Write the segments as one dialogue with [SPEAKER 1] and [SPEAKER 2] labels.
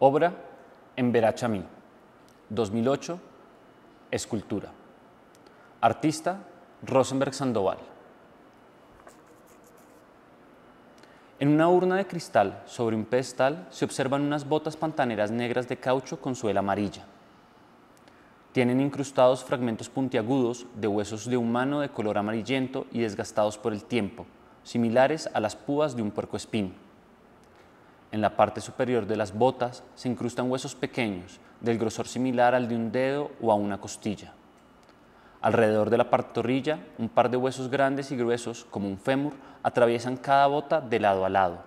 [SPEAKER 1] Obra en 2008, escultura. Artista Rosenberg Sandoval. En una urna de cristal sobre un pedestal se observan unas botas pantaneras negras de caucho con suela amarilla. Tienen incrustados fragmentos puntiagudos de huesos de humano de color amarillento y desgastados por el tiempo, similares a las púas de un puerco espino. En la parte superior de las botas se incrustan huesos pequeños, del grosor similar al de un dedo o a una costilla. Alrededor de la pantorrilla, un par de huesos grandes y gruesos, como un fémur, atraviesan cada bota de lado a lado.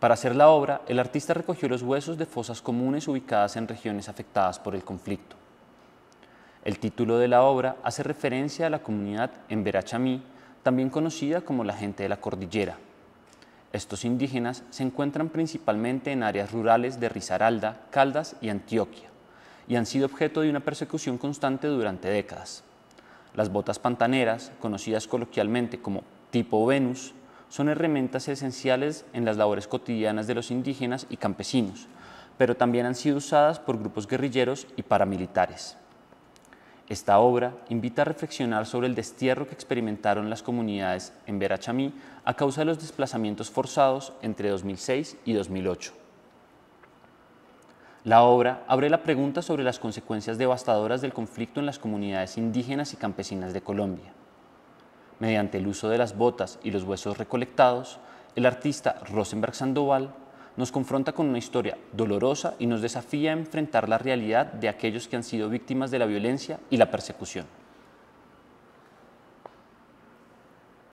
[SPEAKER 1] Para hacer la obra, el artista recogió los huesos de fosas comunes ubicadas en regiones afectadas por el conflicto. El título de la obra hace referencia a la comunidad en Verachamí, también conocida como la gente de la cordillera. Estos indígenas se encuentran principalmente en áreas rurales de Risaralda, Caldas y Antioquia, y han sido objeto de una persecución constante durante décadas. Las botas pantaneras, conocidas coloquialmente como tipo Venus, son herramientas esenciales en las labores cotidianas de los indígenas y campesinos, pero también han sido usadas por grupos guerrilleros y paramilitares. Esta obra invita a reflexionar sobre el destierro que experimentaron las comunidades en Verachamí a causa de los desplazamientos forzados entre 2006 y 2008. La obra abre la pregunta sobre las consecuencias devastadoras del conflicto en las comunidades indígenas y campesinas de Colombia. Mediante el uso de las botas y los huesos recolectados, el artista Rosenberg Sandoval nos confronta con una historia dolorosa y nos desafía a enfrentar la realidad de aquellos que han sido víctimas de la violencia y la persecución.